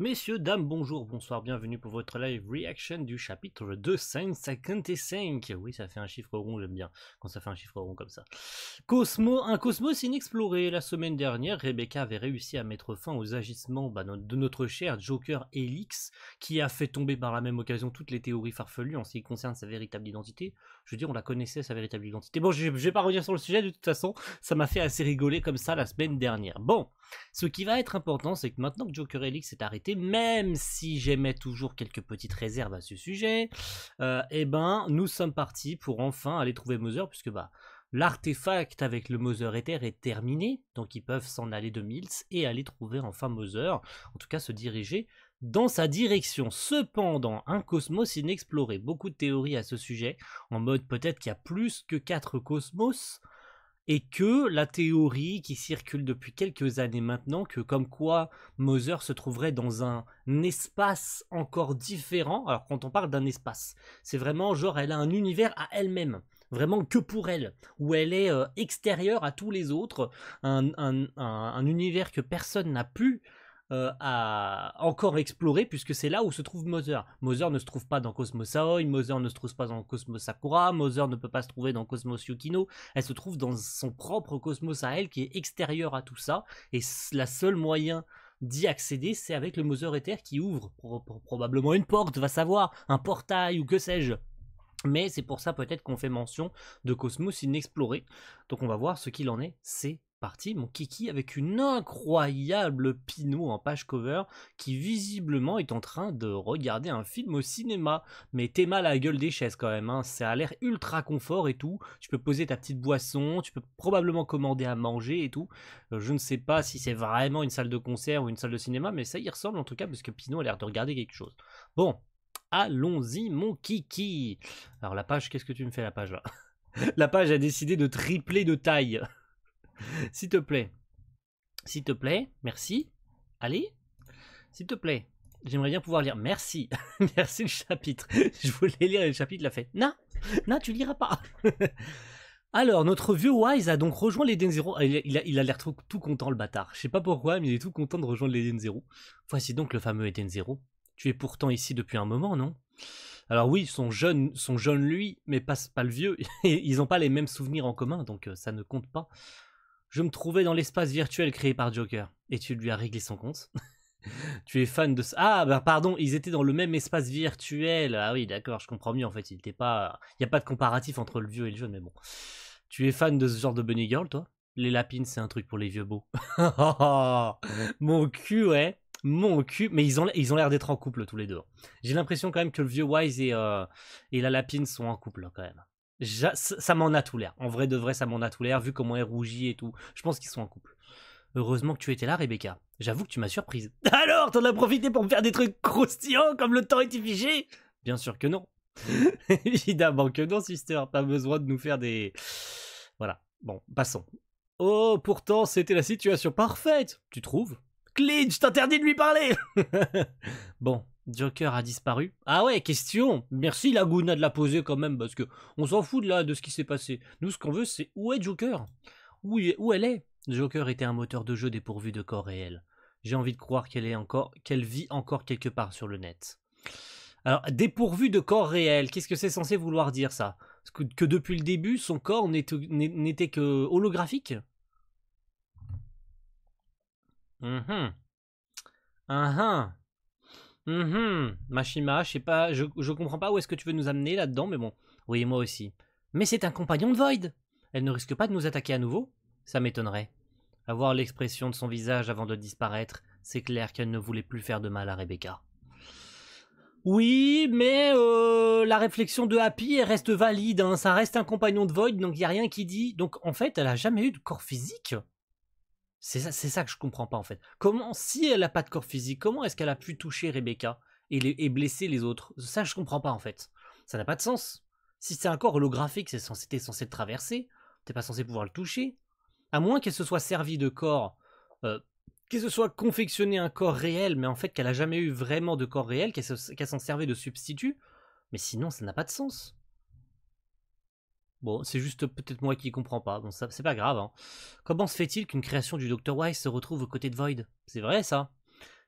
Messieurs, dames, bonjour, bonsoir, bienvenue pour votre live reaction du chapitre 255. Oui, ça fait un chiffre rond, j'aime bien quand ça fait un chiffre rond comme ça. Cosmo, un cosmos inexploré. La semaine dernière, Rebecca avait réussi à mettre fin aux agissements bah, de notre cher Joker Helix, qui a fait tomber par la même occasion toutes les théories farfelues en ce qui concerne sa véritable identité. Je veux dire, on la connaissait, sa véritable identité. Bon, je, je vais pas revenir sur le sujet, de toute façon, ça m'a fait assez rigoler comme ça la semaine dernière. Bon. Ce qui va être important, c'est que maintenant que Joker Elix est arrêté, même si j'aimais toujours quelques petites réserves à ce sujet, euh, eh ben, nous sommes partis pour enfin aller trouver Mother, puisque bah, l'artefact avec le Mother Ether est terminé, donc ils peuvent s'en aller de Mills et aller trouver enfin Mother, en tout cas se diriger dans sa direction. Cependant, un cosmos inexploré, beaucoup de théories à ce sujet, en mode peut-être qu'il y a plus que 4 cosmos, et que la théorie qui circule depuis quelques années maintenant, que comme quoi Moser se trouverait dans un espace encore différent, alors quand on parle d'un espace, c'est vraiment genre elle a un univers à elle-même, vraiment que pour elle, où elle est euh, extérieure à tous les autres, un, univers que personne n'a pu euh, à encore explorer puisque c'est là où se trouve Mother. Mother ne se trouve pas dans Cosmos Aoi, Mother ne se trouve pas dans Cosmos Sakura, Mother ne peut pas se trouver dans Cosmos Yukino, elle se trouve dans son propre cosmos à elle qui est extérieur à tout ça et la seule moyen d'y accéder, c'est avec le Mother Ether qui ouvre probablement une porte, va savoir, un portail ou que sais-je. Mais c'est pour ça peut-être qu'on fait mention de Cosmos inexploré. Donc on va voir ce qu'il en est c'est partie, mon Kiki avec une incroyable Pinot en page cover qui visiblement est en train de regarder un film au cinéma. Mais t'es mal à la gueule des chaises quand même, hein. ça a l'air ultra confort et tout. Tu peux poser ta petite boisson, tu peux probablement commander à manger et tout. Euh, je ne sais pas si c'est vraiment une salle de concert ou une salle de cinéma, mais ça y ressemble en tout cas parce que Pinot a l'air de regarder quelque chose. Bon, allons-y mon Kiki. Alors la page, qu'est-ce que tu me fais la page là la page a décidé de tripler de taille. S'il te plaît. S'il te plaît, merci. Allez. S'il te plaît. J'aimerais bien pouvoir lire. Merci. merci le chapitre. Je voulais lire le chapitre, l'a fait. Non, non, tu liras pas. Alors, notre vieux Wise a donc rejoint les Zero. Il a, l'air tout, content, le bâtard. Je sais pas pourquoi, mais il est tout content de rejoindre les Zero. Voici donc le fameux Eden Zero. Tu es pourtant ici depuis un moment, non Alors oui, sont jeune, sont jeunes lui, mais pas, pas le vieux. Ils n'ont pas les mêmes souvenirs en commun, donc euh, ça ne compte pas. Je me trouvais dans l'espace virtuel créé par Joker. Et tu lui as réglé son compte. tu es fan de ça. Ah, bah pardon, ils étaient dans le même espace virtuel. Ah oui, d'accord, je comprends mieux en fait. Il n'y a pas de comparatif entre le vieux et le jeune, mais bon. Tu es fan de ce genre de bunny girl, toi Les lapines, c'est un truc pour les vieux beaux. Mon cul, ouais. Mon cul. Mais ils ont ils ont l'air d'être en couple tous les deux. J'ai l'impression quand même que le vieux Wise et, euh, et la lapine sont en couple quand même ça m'en a tout l'air. En vrai de vrai, ça m'en a tout l'air, vu comment elle rougit et tout. Je pense qu'ils sont en couple. Heureusement que tu étais là, Rebecca. J'avoue que tu m'as surprise. Alors, t'en as profité pour me faire des trucs croustillants comme le temps était figé Bien sûr que non. Évidemment que non, sister. Pas besoin de nous faire des. Voilà. Bon, passons. Oh, pourtant, c'était la situation parfaite. Tu trouves Clint, je t'interdis de lui parler Bon, Joker a disparu. Ah ouais, question. Merci Laguna de la poser quand même parce que on s'en fout de là de ce qui s'est passé. Nous ce qu'on veut c'est où est Joker où, où elle est Joker était un moteur de jeu dépourvu de corps réel. J'ai envie de croire qu'elle est encore qu'elle vit encore quelque part sur le net. Alors dépourvu de corps réel, qu'est-ce que c'est censé vouloir dire ça que, depuis le début son corps n'était que holographique Hum mmh. Mhm, Mashima, je sais pas, je, je comprends pas où est-ce que tu veux nous amener là-dedans, mais bon, oui, moi aussi. Mais c'est un compagnon de Void Elle ne risque pas de nous attaquer à nouveau Ça m'étonnerait. À voir l'expression de son visage avant de disparaître, c'est clair qu'elle ne voulait plus faire de mal à Rebecca. Oui, mais euh, la réflexion de Happy reste valide, hein. ça reste un compagnon de Void, donc il n'y a rien qui dit. Donc en fait, elle a jamais eu de corps physique c'est ça, que je comprends pas en fait. Comment, si elle n'a pas de corps physique, comment est-ce qu'elle a pu toucher Rebecca et, blesser les autres Ça, je comprends pas en fait. Ça n'a pas de sens. Si c'est un corps holographique, c'est censé, t'es censé le traverser. T'es pas censé pouvoir le toucher. À moins qu'elle se soit servie de corps, euh, qu'elle se soit confectionné un corps réel, mais en fait qu'elle a jamais eu vraiment de corps réel, qu'elle s'en servait de substitut. Mais sinon, ça n'a pas de sens. Bon, c'est juste peut-être moi qui comprends pas. Bon, ça, c'est pas grave. Hein. Comment se fait-il qu'une création du Dr. Wise se retrouve aux côtés de Void C'est vrai ça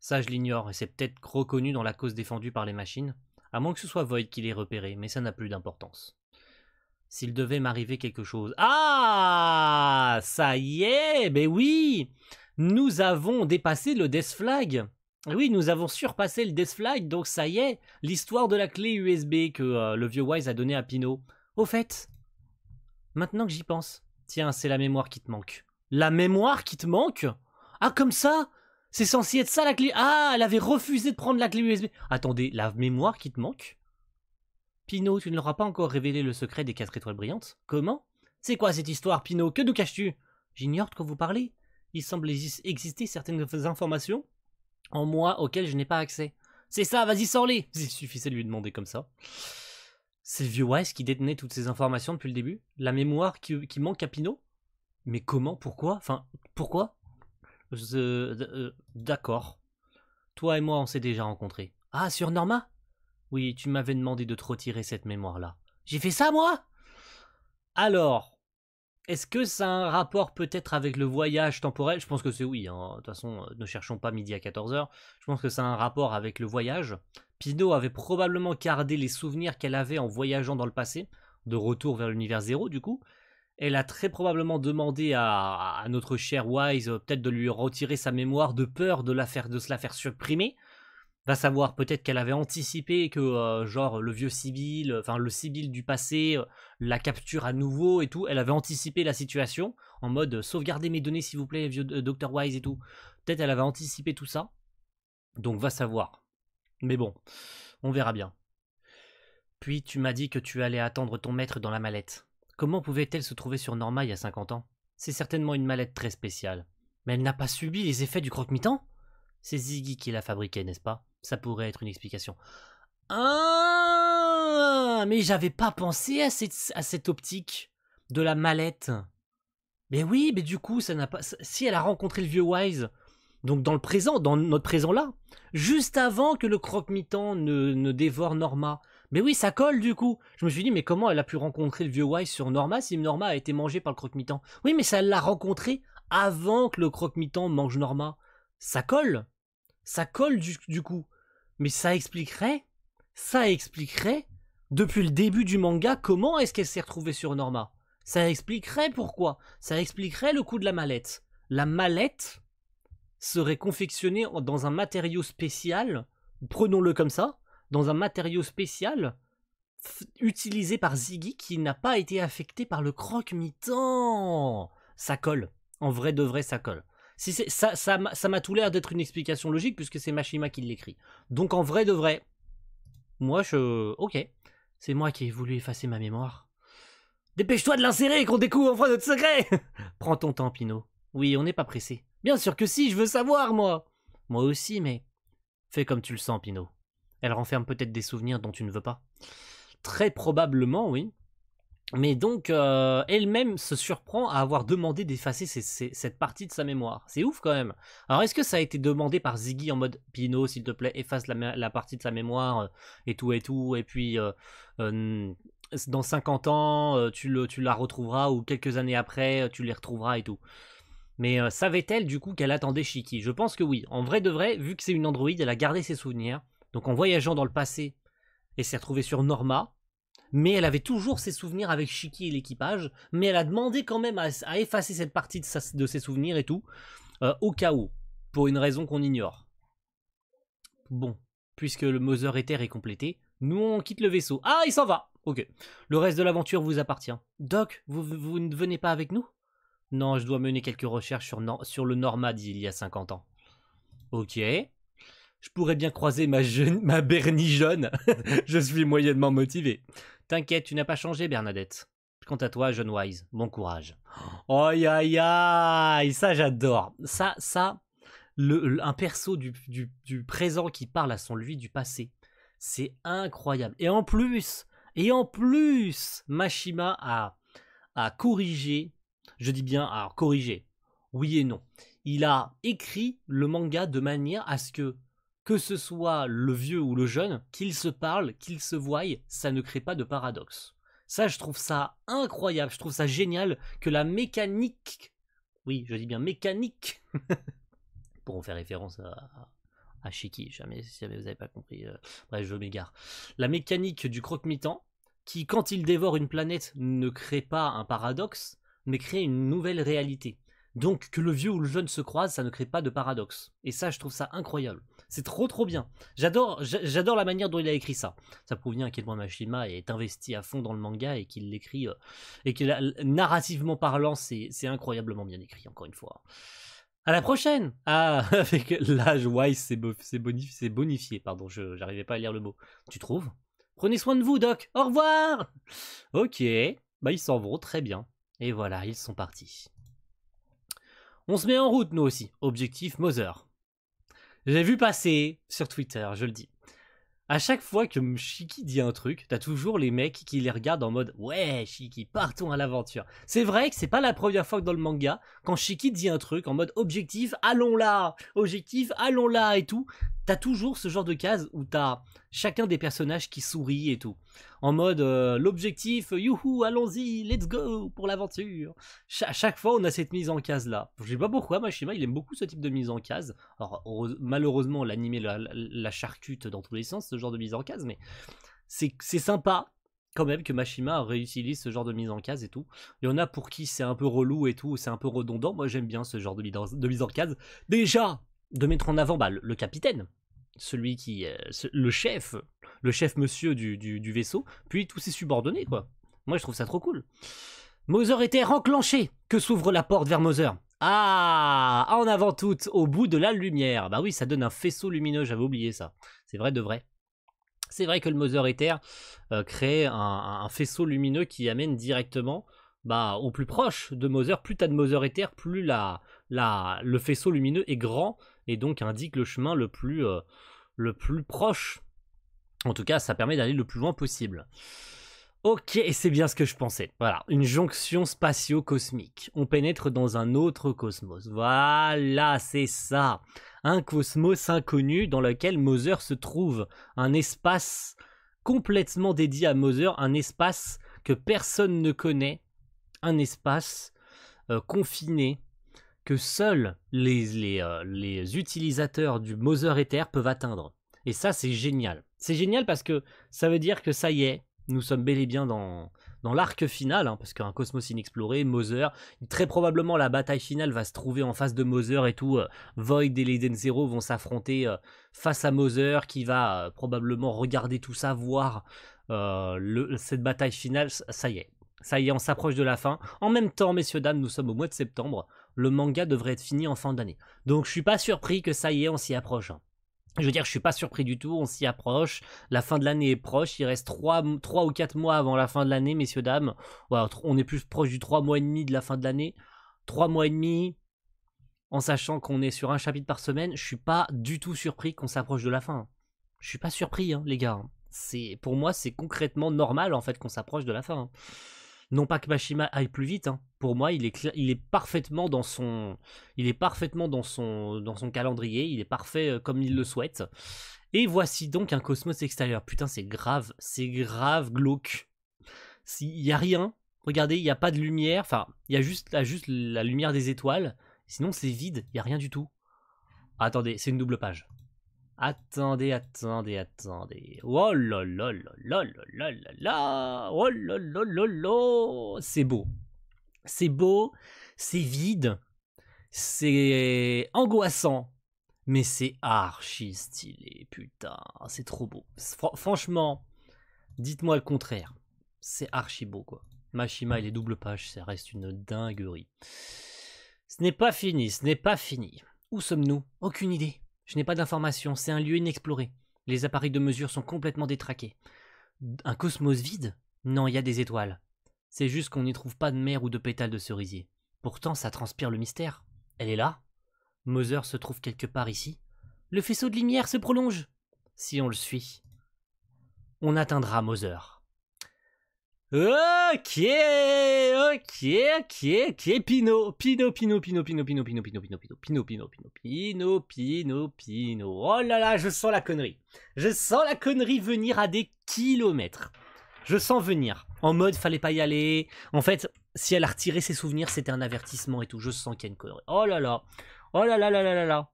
Ça, je l'ignore, et c'est peut-être reconnu dans la cause défendue par les machines. À moins que ce soit Void qui l'ait repéré, mais ça n'a plus d'importance. S'il devait m'arriver quelque chose. Ah Ça y est Mais oui Nous avons dépassé le Death Flag oui, nous avons surpassé le Death Flag, donc ça y est, l'histoire de la clé USB que euh, le vieux Wise a donnée à Pino. Au fait, Maintenant que j'y pense. Tiens, c'est la mémoire qui te manque. La mémoire qui te manque Ah, comme ça C'est censé être ça la clé. Ah, elle avait refusé de prendre la clé USB. Attendez, la mémoire qui te manque Pino, tu ne l'auras pas encore révélé le secret des quatre étoiles brillantes Comment C'est quoi cette histoire, Pino Que nous caches-tu J'ignore de quoi vous parlez. Il semble exister certaines informations en moi auxquelles je n'ai pas accès. C'est ça, vas-y, sors-les Il suffisait de lui demander comme ça. C'est vieux Weiss qui détenait toutes ces informations depuis le début La mémoire qui, manque à Pino. Mais comment Pourquoi Enfin, pourquoi euh, D'accord. Toi et moi, on s'est déjà rencontrés. Ah, sur Norma Oui, tu m'avais demandé de te retirer cette mémoire-là. J'ai fait ça, moi Alors, est-ce que ça a un rapport peut-être avec le voyage temporel Je pense que c'est oui. Hein. De toute façon, euh, ne cherchons pas midi à 14h. Je pense que ça a un rapport avec le voyage. Pino avait probablement gardé les souvenirs qu'elle avait en voyageant dans le passé, de retour vers l'univers zéro du coup. Elle a très probablement demandé à, à notre cher Wise euh, peut-être de lui retirer sa mémoire de peur de, de se la faire supprimer va savoir, peut-être qu'elle avait anticipé que euh, genre le vieux Sibyl, enfin le Sibyl du passé, euh, la capture à nouveau et tout, elle avait anticipé la situation en mode euh, sauvegardez mes données s'il vous plaît, vieux Dr Wise et tout. Peut-être elle avait anticipé tout ça. Donc va savoir. Mais bon, on verra bien. Puis tu m'as dit que tu allais attendre ton maître dans la mallette. Comment pouvait-elle se trouver sur Norma il y a 50 ans C'est certainement une mallette très spéciale. Mais elle n'a pas subi les effets du croque-mitant C'est Ziggy qui l'a fabriquée, n'est-ce pas ça pourrait être une explication. Ah, mais j'avais pas pensé à cette, à cette optique de la mallette. Mais oui, mais du coup, ça n'a pas. Si elle a rencontré le vieux Wise, donc dans le présent, dans notre présent là, juste avant que le croque-mitant ne, ne, dévore Norma. Mais oui, ça colle du coup. Je me suis dit, mais comment elle a pu rencontrer le vieux Wise sur Norma si Norma a été mangée par le croque-mitant Oui, mais ça l'a rencontré avant que le croque-mitant mange Norma. Ça colle ça colle du, coup. Mais ça expliquerait, ça expliquerait, depuis le début du manga, comment est-ce qu'elle s'est retrouvée sur Norma. Ça expliquerait pourquoi. Ça expliquerait le coup de la mallette. La mallette serait confectionnée dans un matériau spécial, prenons-le comme ça, dans un matériau spécial utilisé par Ziggy qui n'a pas été affecté par le croque-mitant. Ça colle. En vrai de vrai, ça colle ça, ça, ça m'a tout l'air d'être une explication logique puisque c'est Machima qui l'écrit. Donc en vrai de vrai, moi je, ok, c'est moi qui ai voulu effacer ma mémoire. Dépêche-toi de l'insérer et qu'on découvre enfin notre secret. Prends ton temps, Pino. Oui, on n'est pas pressé. Bien sûr que si, je veux savoir moi. Moi aussi, mais fais comme tu le sens, Pino. Elle renferme peut-être des souvenirs dont tu ne veux pas. Très probablement, oui. Mais donc, euh, elle-même se surprend à avoir demandé d'effacer cette partie de sa mémoire. C'est ouf quand même. Alors, est-ce que ça a été demandé par Ziggy en mode Pino, s'il te plaît, efface la, partie de sa mémoire euh, et tout et tout, et puis euh, dans 50 ans, tu, la retrouveras ou quelques années après, tu les retrouveras et tout. Mais savait-elle du coup qu'elle attendait Shiki Je pense que oui. En vrai de vrai, vu que c'est une androïde, elle a gardé ses souvenirs. Donc en voyageant dans le passé, et s'est retrouvée sur Norma, mais elle avait toujours ses souvenirs avec Shiki et l'équipage, mais elle a demandé quand même à, effacer cette partie de, ses souvenirs et tout, euh, au cas où, pour une raison qu'on ignore. Bon, puisque le Mother Ether est complété, nous on quitte le vaisseau. Ah, il s'en va Ok. Le reste de l'aventure vous appartient. Doc, vous, vous ne venez pas avec nous Non, je dois mener quelques recherches sur, sur le Normad il y a 50 ans. Ok je pourrais bien croiser ma, jeune, ma Bernie jeune. je suis moyennement motivé. T'inquiète, tu n'as pas changé, Bernadette. Quant à toi, jeune Wise, bon courage. Oh aïe aïe, ça j'adore. Ça, ça, un perso du, présent qui parle à son lui du passé. C'est incroyable. Et en plus, et en plus, Mashima a, a corrigé, je dis bien, alors corrigé, oui et non. Il a écrit le manga de manière à ce que que ce soit le vieux ou le jeune, qu'ils se parlent, qu'ils se voient, ça ne crée pas de paradoxe. Ça, je trouve ça incroyable, je trouve ça génial que la mécanique, oui, je dis bien mécanique, pour en faire référence à, à Shiki, jamais, si vous n'avez pas compris, euh, bref, je m'égare. La mécanique du croque-mitant, qui, quand il dévore une planète, ne crée pas un paradoxe, mais crée une nouvelle réalité. Donc, que le vieux ou le jeune se croise, ça ne crée pas de paradoxe. Et ça, je trouve ça incroyable. C'est trop trop bien. J'adore, j'adore la manière dont il a écrit ça. Ça prouve bien à quel point Mashima est investi à fond dans le manga et qu'il l'écrit euh, et que narrativement parlant, c'est, incroyablement bien écrit. Encore une fois. À la prochaine. Ah, avec l'âge wise, c'est, bonifié, bonifié. Pardon, je j'arrivais pas à lire le mot. Tu trouves Prenez soin de vous, Doc. Au revoir. Ok. Bah ils s'en vont très bien. Et voilà, ils sont partis. On se met en route, nous aussi. Objectif Mother. J'ai vu passer sur Twitter, je le dis. À chaque fois que Shiki dit un truc, t'as toujours les mecs qui les regardent en mode Ouais, Shiki, partons à l'aventure. C'est vrai que c'est pas la première fois que dans le manga, quand Shiki dit un truc en mode objectif, allons là, objectif, allons là et tout, t'as toujours ce genre de case où t'as chacun des personnages qui sourit et tout. En mode euh, l'objectif, euh, youhou, allons-y, let's go pour l'aventure. chaque fois, on a cette mise en case là. Je sais pas pourquoi, Machima, il aime beaucoup ce type de mise en case. Alors, malheureusement, l'animé la, la, charcute dans tous les sens, ce genre de mise en case, mais c'est sympa quand même que Machima réutilise ce genre de mise en case et tout. Il y en a pour qui c'est un peu relou et tout, c'est un peu redondant. Moi, j'aime bien ce genre de mise en case. Déjà, de mettre en avant bah, le, capitaine, celui qui, euh, le chef, le chef monsieur du, du, vaisseau, puis tous ses subordonnés, quoi. Moi, je trouve ça trop cool. Moser était enclenché que s'ouvre la porte vers Moser Ah En avant toute, au bout de la lumière. Bah oui, ça donne un faisceau lumineux, j'avais oublié ça. C'est vrai de vrai. C'est vrai que le Mother Ether euh, crée un, faisceau lumineux qui amène directement bah, au plus proche de Mother. Plus t'as de Mother Ether, plus la, le faisceau lumineux est grand et donc indique le chemin le plus, euh, le plus proche. En tout cas, ça permet d'aller le plus loin possible. Ok, et c'est bien ce que je pensais. Voilà, une jonction spatio-cosmique. On pénètre dans un autre cosmos. Voilà, c'est ça. Un cosmos inconnu dans lequel Moser se trouve. Un espace complètement dédié à Moser, un espace que personne ne connaît, un espace euh, confiné, que seuls euh, les, utilisateurs du Mother Ether peuvent atteindre. Et ça, c'est génial. C'est génial parce que ça veut dire que ça y est, nous sommes bel et bien dans, l'arc final, hein, parce qu'un cosmos inexploré, Mother, très probablement la bataille finale va se trouver en face de Mother et tout. Euh, Void et les Zero vont s'affronter euh, face à Mother qui va probablement regarder tout ça, voir cette bataille finale. Ça y est, ça y est, on s'approche de la fin. En même temps, messieurs, dames, nous sommes au mois de septembre. Le manga devrait être fini en fin d'année. Donc je suis pas surpris que ça y est, on s'y approche. Hein. Je veux dire, je suis pas surpris du tout, on s'y approche, la fin de l'année est proche, il reste 3, ou 4 mois avant la fin de l'année, messieurs, dames. on est plus proche du 3 mois et demi de la fin de l'année. 3 mois et demi, en sachant qu'on est sur un chapitre par semaine, je suis pas du tout surpris qu'on s'approche de la fin. Hein. Je suis pas surpris, hein, les gars. C'est Pour moi, c'est concrètement normal, en fait, qu'on s'approche de la fin. Non pas que Mashima aille plus vite, hein. pour moi il est, il est parfaitement dans son, il est parfaitement dans son, dans son calendrier, il est parfait euh, comme il le souhaite. Et voici donc un cosmos extérieur. Putain c'est grave, c'est grave glauque. Il y a rien, regardez, il n'y a pas de lumière, enfin il y a juste, juste la lumière des étoiles, sinon c'est vide, il n'y a rien du tout. attendez, c'est une double page. Attendez, attendez, attendez. Oh là là là là là là là Oh là là là C'est beau. C'est beau, c'est vide, c'est angoissant, mais c'est archi stylé, putain. C'est trop beau. franchement, dites-moi le contraire. C'est archi beau, quoi. Mashima et les doubles pages, ça reste une dinguerie. Ce n'est pas fini, ce n'est pas fini. Où sommes-nous Aucune idée. Je n'ai pas d'informations, c'est un lieu inexploré. Les appareils de mesure sont complètement détraqués. Un cosmos vide Non, il y a des étoiles. C'est juste qu'on n'y trouve pas de mer ou de pétales de cerisier. Pourtant, ça transpire le mystère. Elle est là Moser se trouve quelque part ici. Le faisceau de lumière se prolonge Si on le suit, on atteindra Moser. Ok, ok, ok, ok, Pino, Pino, Pino, Pino, Pino, Pino, Pino, Pino, Pino, Pino, Pino, Pino, Pino, Pino, Pino, Pino. Oh là là, je sens la connerie. Je sens la connerie venir à des kilomètres. Je sens venir. En mode, fallait pas y aller. En fait, si elle a retiré ses souvenirs, c'était un avertissement et tout. Je sens qu'il y a une connerie. Oh là là, oh là là là là là là.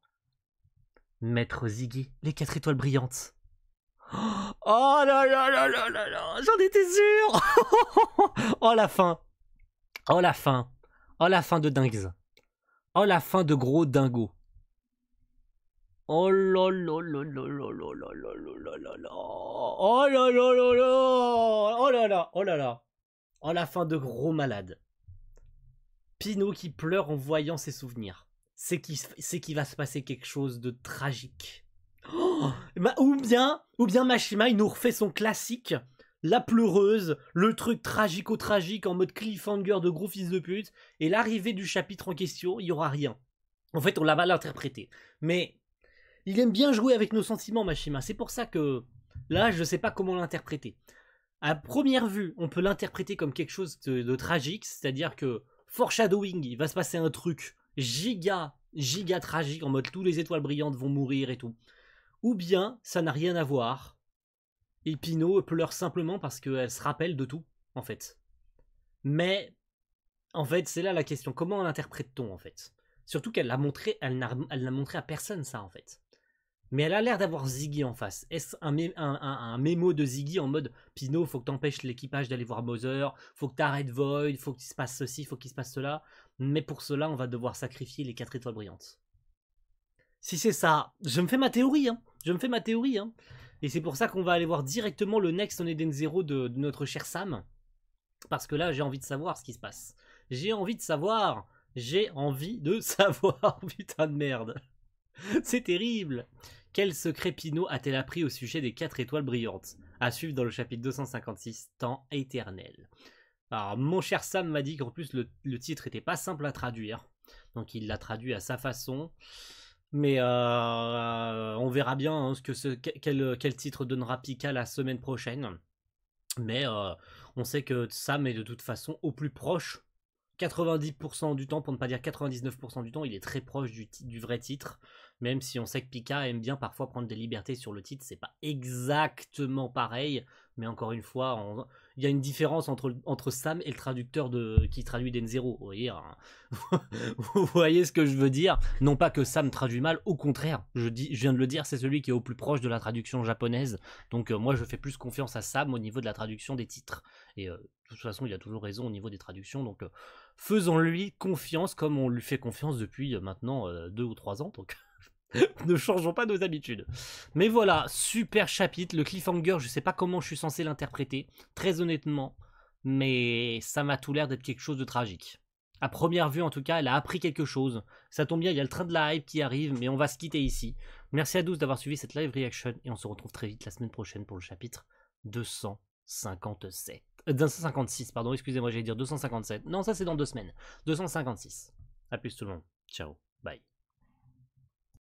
Maître Ziggy, les quatre étoiles brillantes. Oh là là là là là là, j'en étais sûr. oh la fin. Oh la fin. Oh la fin de dingues. Oh la fin de gros dingo. Oh là là là là là là là là là Oh là là Oh là là, oh Oh la fin de gros malade. Pinot qui pleure en voyant ses souvenirs. C'est qu'il va se passer quelque chose de tragique. Oh, eh ben, ou bien, ou bien Mashima, il nous refait son classique, la pleureuse, le truc tragico-tragique en mode cliffhanger de gros fils de pute, et l'arrivée du chapitre en question, il y aura rien. En fait, on l'a mal interprété. Mais il aime bien jouer avec nos sentiments, Mashima. C'est pour ça que là, je sais pas comment l'interpréter. À première vue, on peut l'interpréter comme quelque chose de, tragique, c'est-à-dire que foreshadowing, il va se passer un truc giga, giga tragique en mode tous les étoiles brillantes vont mourir et tout ou bien ça n'a rien à voir. Et Pinot pleure simplement parce qu'elle se rappelle de tout, en fait. Mais, en fait, c'est là la question. Comment l'interprète-t-on, en fait Surtout qu'elle l'a montré, elle n'a montré à personne, ça, en fait. Mais elle a l'air d'avoir Ziggy en face. Est-ce un, mémo de Ziggy en mode Pinot, faut que t'empêches l'équipage d'aller voir Mother, faut que t'arrêtes Void, faut qu'il se passe ceci, faut qu'il se passe cela. Mais pour cela, on va devoir sacrifier les 4 étoiles brillantes. Si c'est ça, je me fais ma théorie, hein. Je me fais ma théorie, hein. Et c'est pour ça qu'on va aller voir directement le Next on Eden Zero de, notre cher Sam. Parce que là, j'ai envie de savoir ce qui se passe. J'ai envie de savoir. J'ai envie de savoir, putain de merde. C'est terrible. Quel secret Pinot a-t-elle appris au sujet des 4 étoiles brillantes À suivre dans le chapitre 256, Temps éternel. Alors, mon cher Sam m'a dit qu'en plus, le, le titre n'était pas simple à traduire. Donc, il l'a traduit à sa façon. Mais euh, euh, on verra bien hein, ce que ce, quel, euh, quel, titre donnera Pika la semaine prochaine. Mais on sait que Sam est de toute façon au plus proche. 90% du temps, pour ne pas dire 99% du temps, il est très proche du, du, vrai titre. Même si on sait que Pika aime bien parfois prendre des libertés sur le titre, c'est pas exactement pareil. Mais encore une fois, on, il y a une différence entre, entre Sam et le traducteur de, qui traduit d'Enzero. Vous, voyez, hein. vous voyez ce que je veux dire Non pas que Sam traduit mal, au contraire, je, viens de le dire, c'est celui qui est au plus proche de la traduction japonaise. Donc euh, moi, je fais plus confiance à Sam au niveau de la traduction des titres. Et euh, de toute façon, il a toujours raison au niveau des traductions. Donc euh, faisons-lui confiance comme on lui fait confiance depuis maintenant deux ou trois ans. Donc ne changeons pas nos habitudes. Mais voilà, super chapitre. Le cliffhanger, je ne sais pas comment je suis censé l'interpréter, très honnêtement, mais ça m'a tout l'air d'être quelque chose de tragique. À première vue, en tout cas, elle a appris quelque chose. Ça tombe bien, il y a le train de la hype qui arrive, mais on va se quitter ici. Merci à tous d'avoir suivi cette live reaction et on se retrouve très vite la semaine prochaine pour le chapitre 257. 256, euh, pardon, excusez-moi, j'allais dire 257. Non, ça c'est dans deux semaines. 256. A plus tout le monde. Ciao. Bye.